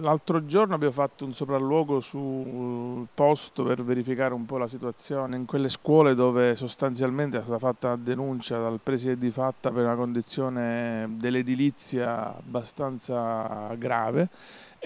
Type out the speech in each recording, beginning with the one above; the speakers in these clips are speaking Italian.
L'altro giorno abbiamo fatto un sopralluogo sul posto per verificare un po' la situazione in quelle scuole dove sostanzialmente è stata fatta denuncia dal preside di fatta per una condizione dell'edilizia abbastanza grave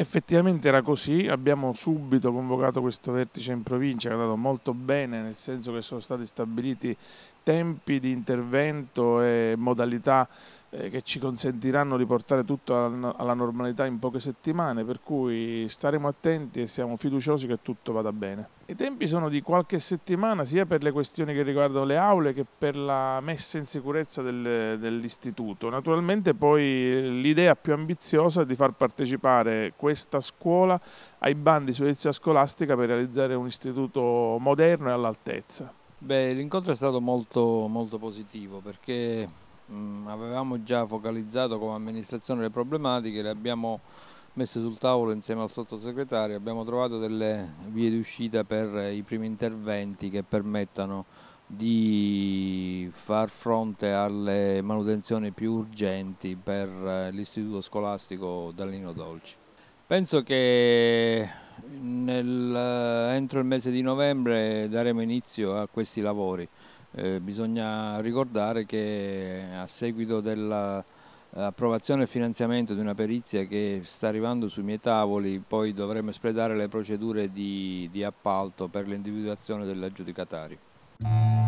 effettivamente era così, abbiamo subito convocato questo vertice in provincia che è andato molto bene, nel senso che sono stati stabiliti tempi di intervento e modalità eh, che ci consentiranno di portare tutto alla normalità in poche settimane, per cui staremo attenti e siamo fiduciosi che tutto vada bene. I tempi sono di qualche settimana sia per le questioni che riguardano le aule che per la messa in sicurezza del, dell'istituto. Naturalmente poi l'idea più ambiziosa è di far partecipare questi questa scuola ai bandi sull'edilizia scolastica per realizzare un istituto moderno e all'altezza? Beh, l'incontro è stato molto, molto positivo perché mh, mm, avevamo già focalizzato come amministrazione le problematiche, le abbiamo messe sul tavolo insieme al sottosegretario, abbiamo trovato delle vie di uscita per i primi interventi che permettano di far fronte alle manutenzioni più urgenti per eh, l'istituto scolastico Dallino Dolci. Penso che nel, eh, entro il mese di novembre daremo inizio a questi lavori. Eh, bisogna ricordare che eh, a seguito dell'approvazione e finanziamento di una perizia che sta arrivando sui miei tavoli, poi dovremo espletare le procedure di, di appalto per l'individuazione dell'aggiudicatario.